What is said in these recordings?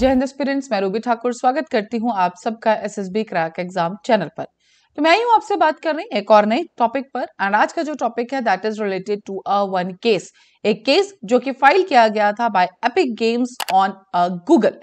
जय हिंद स्टूडेंट्स मैं रूबी ठाकुर स्वागत करती हूँ आप सबका S S B crack exam channel पर तो मैं हूं आपसे बात कर रही एक और नए टॉपिक पर एंड आज का जो टॉपिक है that is related to a one case एक केस जो कि फाइल किया गया था by Epic Games on Google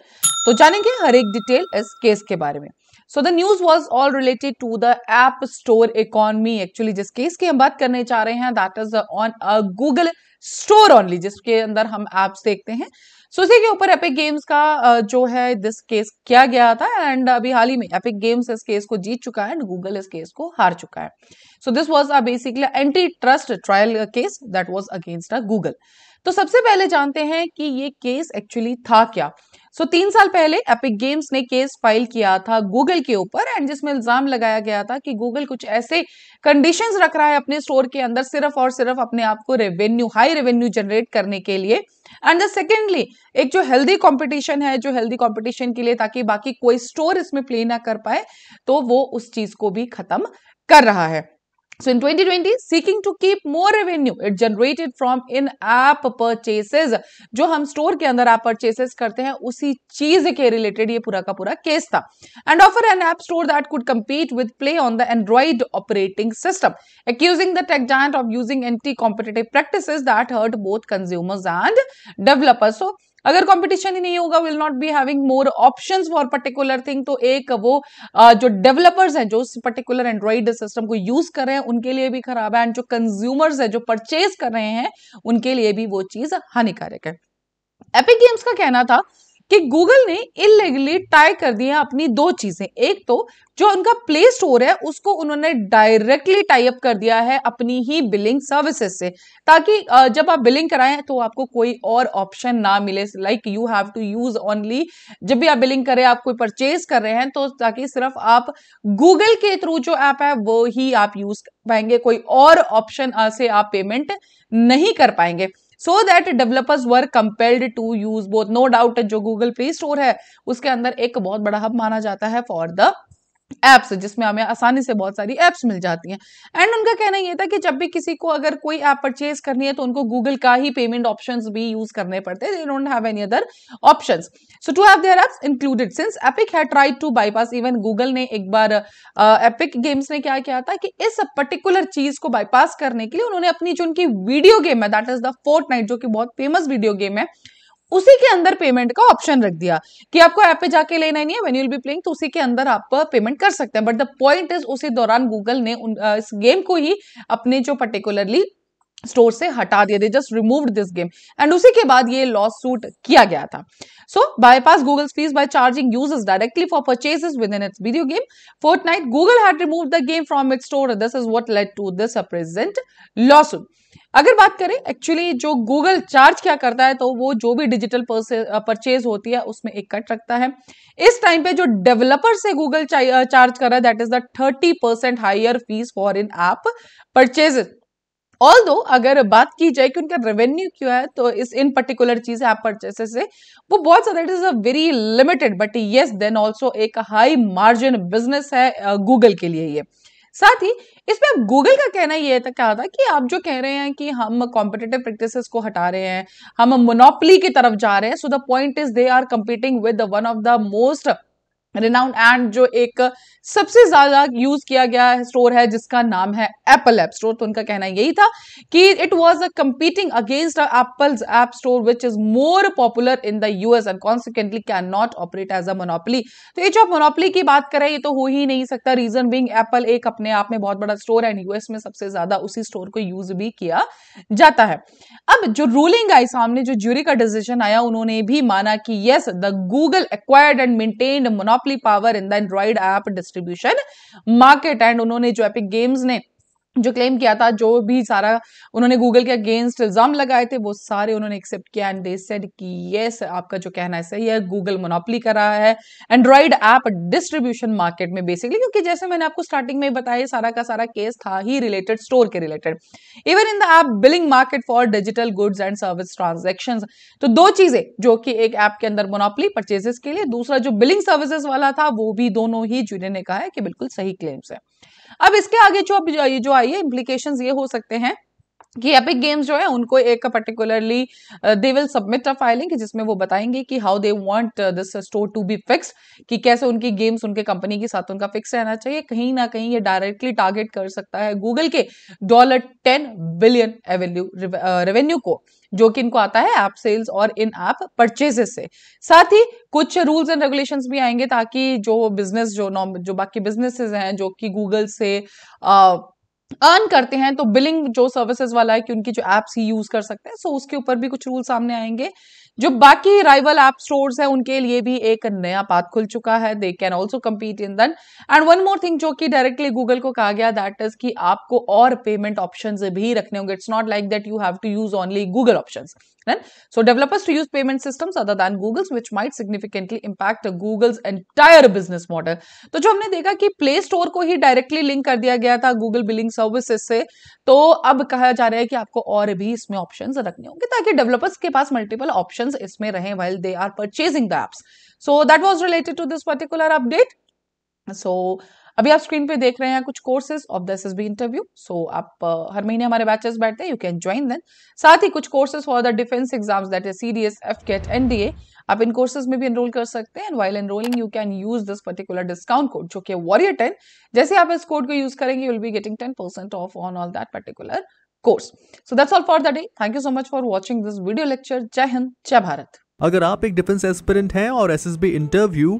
तो जानेंगे हर एक डिटेल इस केस के बारे में so the news was all related to the app store economy actually जिस केस की हम बात करने चाह रहे हैं that is on a Google store only जिसके अंदर हम एप्स देखते हैं सो so, इसी के ऊपर एपिक गेम्स का जो है दिस केस किया गया था एंड अभी हाल ही में एपिक गेम्स इस केस को जीत चुका है एंड गूगल इस केस को हार चुका है so this was a basically anti trust trial case that was against a Google तो सबसे पहले जानते हैं कि ये केस एक्चुअली था क्या सो तीन साल पहले एपिक गेम्स ने केस फाइल किया था गूगल के ऊपर एंड जिसमें इल्जाम लगाया गया था कि गूगल कुछ ऐसे कंडीशंस रख रहा है अपने स्टोर के अंदर सिर्फ और सिर्फ अपने आप को रेवेन्यू हाई रेवेन्यू जनरेट करने के लिए एंड द सेकेंडली एक जो हेल्दी कंपटीशन है जो हेल्दी कंपटीशन के लिए ताकि बाकी कोई स्टोर इसमें प्ले ना कर पाए तो वो उस चीज को भी खत्म कर रहा है So in 2020, seeking to keep more revenue, it generated from in-app purchases. जो हम store के अंदर आप परचेसेस करते हैं उसी चीज के रिलेटेड ये पूरा का पूरा केस था compete with Play on the Android operating system, accusing the tech giant of using anti-competitive practices that hurt both consumers and developers. So अगर कंपटीशन ही नहीं होगा will not be having more options for particular thing तो एक वो जो developers हैं जो उस पर्टिकुलर एंड्रॉइड सिस्टम को यूज कर रहे हैं उनके लिए भी खराब है एंड जो कंज्यूमर्स है जो परचेज कर रहे हैं उनके लिए भी वो चीज हानिकारक है एपिक गेम्स का कहना था कि गूगल ने इलीगली टाई कर दिया अपनी दो चीजें एक तो जो उनका प्ले स्टोर है उसको उन्होंने डायरेक्टली टाई अप कर दिया है अपनी ही बिलिंग सर्विसेज से ताकि जब आप बिलिंग कराएं तो आपको कोई और ऑप्शन ना मिले like you have to use only जब भी आप बिलिंग करें आप कोई परचेज कर रहे हैं तो ताकि सिर्फ आप गूगल के थ्रू जो ऐप है वो ही आप यूज पाएंगे कोई और ऑप्शन से आप पेमेंट नहीं कर पाएंगे so that developers were compelled to use both no doubt जो गूगल प्ले स्टोर है उसके अंदर एक बहुत बड़ा हब माना जाता है फॉर द एप्स जिसमें हमें आसानी से बहुत सारी एप्स मिल जाती हैं एंड उनका कहना यह था कि जब भी किसी को अगर कोई ऐप परचेज करनी है तो उनको गूगल का ही पेमेंट ऑप्शन भी यूज करने पड़ते हैं they don't have any other option so to have their apps included since Epic है tried to bypass even Google ने एक बार एपिक गेम्स ने क्या किया था कि इस पर्टिकुलर चीज को बाईपास करने के लिए उन्होंने अपनी जो उनकी वीडियो गेम है that is the Fortnite जो कि बहुत फेमस वीडियो गेम है उसी के अंदर पेमेंट का ऑप्शन रख दिया कि आपको ऐप पे जाके लेना ही नहीं है वेन यूल बी प्लेइंग तो उसी के अंदर आप पेमेंट कर सकते हैं बट द पॉइंट इज उसी दौरान गूगल ने उन, इस गेम को ही अपने जो पर्टिकुलरली स्टोर से हटा दिया they just removed this game and उसी के बाद ये लॉस सूट किया गया था so bypass Google fees by charging users directly for purchase within its video game Fortnite Google had remove the game from it store this is what led to this present lawsuit अगर बात करें actually जो Google charge क्या करता है तो वो जो भी डिजिटल परचेज होती है उसमें एक कट रखता है इस टाइम पे जो डेवलपर से गूगल चार्ज कर रहा है that is the thirty percent higher fee for in app purchase although अगर बात की जाए कि उनका रेवेन्यू क्यों है तो इस इन पर्टिकुलर चीज ऐप परचेसेस से वो बहुत ज्यादा it is a very limited but yes then also एक हाई मार्जिन बिजनेस है गूगल के लिए ये साथ ही इसमें गूगल का कहना यह था क्या था कि आप जो कह रहे हैं कि हम कॉम्पिटेटिव प्रैक्टिसेस को हटा रहे हैं हम मोनोपली की तरफ जा रहे हैं so the point is they are competing with one of the most renowned and जो एक सबसे ज्यादा यूज किया गया स्टोर है जिसका नाम है एप्पल एप स्टोर तो उनका कहना यही था कि it was a competing against Apple app store which is more popular in the US and consequently can not operate as a monopoly तो ये जो आप मोनोपली की बात करें ये तो हो ही नहीं सकता रीजन बिंग एप्पल एक अपने आप में बहुत बड़ा स्टोर है एंड यूएस में सबसे ज्यादा उसी स्टोर को यूज भी किया जाता है अब जो रूलिंग आई सामने जो ज्यूरी का डिसीजन आया उन्होंने भी माना कि yes the Google acquired and maintained monopoly power in the Android app distribution market and उन्होंने जो एपिक गेम्स ने जो क्लेम किया था जो भी सारा उन्होंने गूगल के अगेंस्ट इल्ज़ाम लगाए थे वो सारे उन्होंने एक्सेप्ट किया एंड दे सेड कि यस आपका जो कहना है सही है गूगल मोनोपली कर रहा है एंड्रॉयड ऐप डिस्ट्रीब्यूशन मार्केट में बेसिकली क्योंकि जैसे मैंने आपको स्टार्टिंग में बताया सारा का सारा केस था ही रिलेटेड स्टोर के related even in the app billing market for digital goods and service transaction तो दो चीजें जो कि एक ऐप के अंदर मोनोपली परचेजेस के लिए दूसरा जो बिलिंग सर्विसेज वाला था वो भी दोनों ही जूनियर ने कहा है कि बिल्कुल सही क्लेम्स है अब इसके आगे जो ये जो आई है इम्प्लीकेशन ये हो सकते हैं कि एपिक गेम्स जो है उनको एक particularly they will submit a filing जिसमें वो बताएंगे कि how they want this store to be fix कि कैसे उनकी गेम्स उनके कंपनी के साथ उनका फिक्स रहना चाहिए कहीं ना कहीं ये डायरेक्टली टारगेट कर सकता है गूगल के dollar ten billion avenue revenue को जो कि इनको आता है ऐप सेल्स और इन ऐप परचेजेस से साथ ही कुछ रूल्स एंड रेगुलेशन भी आएंगे ताकि जो बिजनेस जो नॉर्म जो बाकी बिजनेसेस हैं जो कि गूगल से आ, uh, अर्न करते हैं तो बिलिंग जो सर्विसेज वाला है कि उनकी जो एप्स ही यूज कर सकते हैं सो उसके ऊपर भी कुछ रूल सामने आएंगे जो बाकी राइवल एप स्टोर है उनके लिए भी एक नया पाथ खुल चुका है they can also compete in then and one more thing जो कि डायरेक्टली गूगल को कहा गया दैट इज कि आपको और पेमेंट ऑप्शन भी रखने होंगे it's not like that you have to use only Google option Then, so developers to use payment systems other than Google's, which might significantly impact Google's entire business model. तो जो हमने देखा कि play store को ही directly link कर दिया गया था गूगल बिलिंग सर्विसेज से तो अब कहा जा रहा है कि आपको और भी इसमें ऑप्शन रखने होंगे ताकि डेवलपर्स के पास मल्टीपल ऑप्शन इसमें रहे while they are purchasing the apps so that was related to this particular update so अभी आप स्क्रीन पे देख रहे हैं कुछ courses of the S S B interview so आप uh, हर महीने हमारे बैचेस बैठते हैं यू कैन ज्वाइन देन साथ ही कुछ courses for the defence exams that is C D S F CAT N D A आप इन कोर्सेज में भी एनरोल कर सकते हैं and while enrolling you can use this particular discount code जो कि वॉरियर टेन जैसे आप इस कोड को यूज करेंगे will be getting ten percent off on all that particular course so that's all for the day thank you so much for watching this video lecture जय हिंद जय भारत अगर आप एक डिफेंस एस्पिरेंट हैं और एसएसबी इंटरव्यू